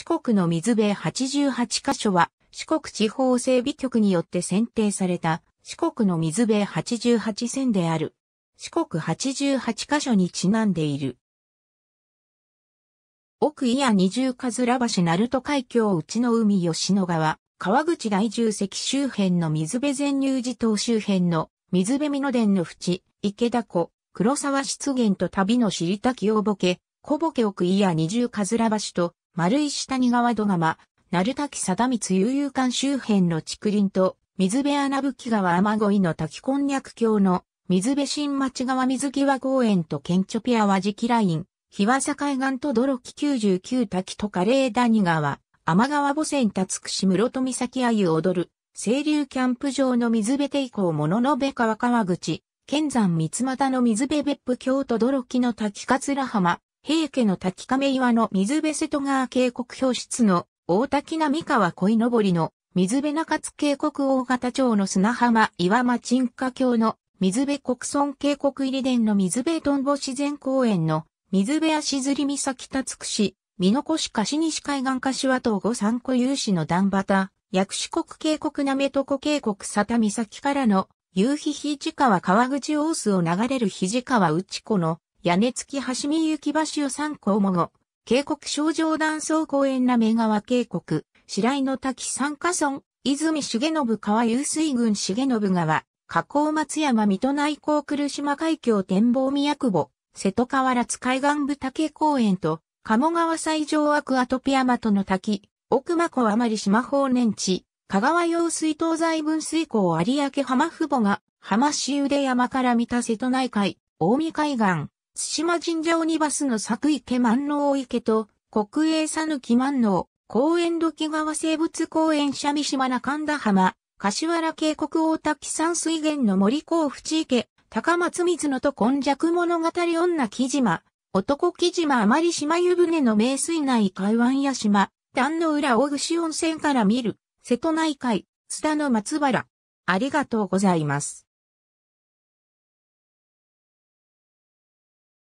四国の水辺88カ所は、四国地方整備局によって選定された、四国の水辺88線である。四国88カ所にちなんでいる。奥伊谷二重かずら橋鳴門海峡内の海吉野川、川口大重石周辺の水辺全入寺島周辺の水辺美濃殿の淵、池田湖、黒沢湿原と旅の知りたきおぼけ、小ぼけ奥伊谷二重かずら橋と丸石谷川戸釜、鳴滝貞光悠々館周辺の竹林と、水辺穴吹川雨乞いの滝こんにゃく橋の、水辺新町川水際公園と県庁ピア和敷ライン、日和境岸と泥木99滝とカレー谷川、天川母船立くし室戸岬あゆ踊る、清流キャンプ場の水辺抵抗物の部川川口、県山三股の水辺別府京都泥木の滝桂浜、平家の滝亀岩の水辺瀬戸川渓谷標出の大滝並川鯉のぼりの水辺中津渓谷大型町の砂浜岩間沈下橋の水辺国村渓谷入り殿の水辺トンボ自然公園の水辺足摺岬田津市、見残し貸西海岸柏東後三湖有志の段端、薬師国渓谷なめとこ渓谷佐田岬からの夕日肘川川口大須を流れる肘川内湖の屋根付き橋見行橋を三項も後、渓谷小城断層公園な目川渓谷、白井の滝三加村、泉重信川湧水群重信川、河口松山水戸内港来島海峡展望宮久保、瀬戸河原津海岸部竹公園と、鴨川最上アクアトピアマトの滝、奥間湖余り島方年地、香川用水東西分水港有明浜父母が、浜市腕山から見た瀬戸内海、大見海岸、津島神社鬼バスの作池万能池と、国営ぬき万能、公園土木川生物公園三島中田浜、柏原渓谷大滝山水源の森甲府地池、高松水野と根弱物語女木島、男木島余り島湯船の名水内海湾屋島、壇の浦大串温泉から見る、瀬戸内海、津田の松原。ありがとうございます。